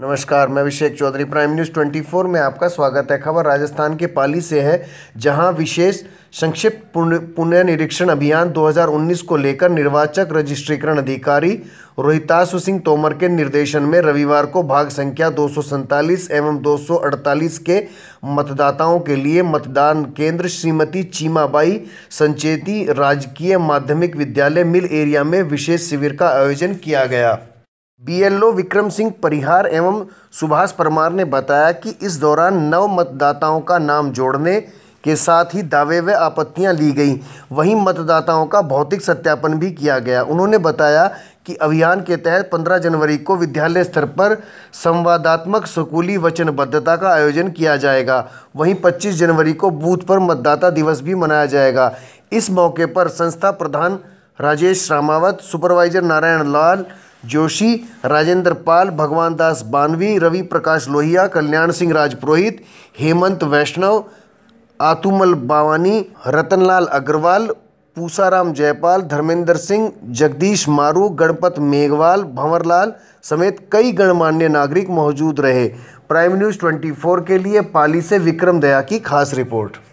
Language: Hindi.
नमस्कार मैं अभिषेक चौधरी प्राइम न्यूज़ 24 में आपका स्वागत है खबर राजस्थान के पाली से है जहां विशेष संक्षिप्त पुनर्निरीक्षण अभियान 2019 को लेकर निर्वाचक रजिस्ट्रीकरण अधिकारी रोहितासु सिंह तोमर के निर्देशन में रविवार को भाग संख्या दो एवं 248 के मतदाताओं के लिए मतदान केंद्र श्रीमती चीमाबाई संचेती राजकीय माध्यमिक विद्यालय मिल एरिया में विशेष शिविर का आयोजन किया गया बीएलओ विक्रम सिंह परिहार एवं सुभाष परमार ने बताया कि इस दौरान नव मतदाताओं का नाम जोड़ने के साथ ही दावे व आपत्तियां ली गई वहीं मतदाताओं का भौतिक सत्यापन भी किया गया उन्होंने बताया कि अभियान के तहत 15 जनवरी को विद्यालय स्तर पर संवादात्मक स्कूली वचनबद्धता का आयोजन किया जाएगा वहीं 25 जनवरी को बूथ पर मतदाता दिवस भी मनाया जाएगा इस मौके पर संस्था प्रधान राजेश रामावत सुपरवाइजर नारायण लाल जोशी राजेंद्र पाल भगवान दास बानवी रवि प्रकाश लोहिया कल्याण सिंह राजपुरोहित हेमंत वैष्णव आतुमल बावानी रतनलाल अग्रवाल पूसाराम जयपाल धर्मेंद्र सिंह जगदीश मारू गणपत मेघवाल भंवरलाल समेत कई गणमान्य नागरिक मौजूद रहे प्राइम न्यूज़ 24 के लिए पाली से विक्रम दया की खास रिपोर्ट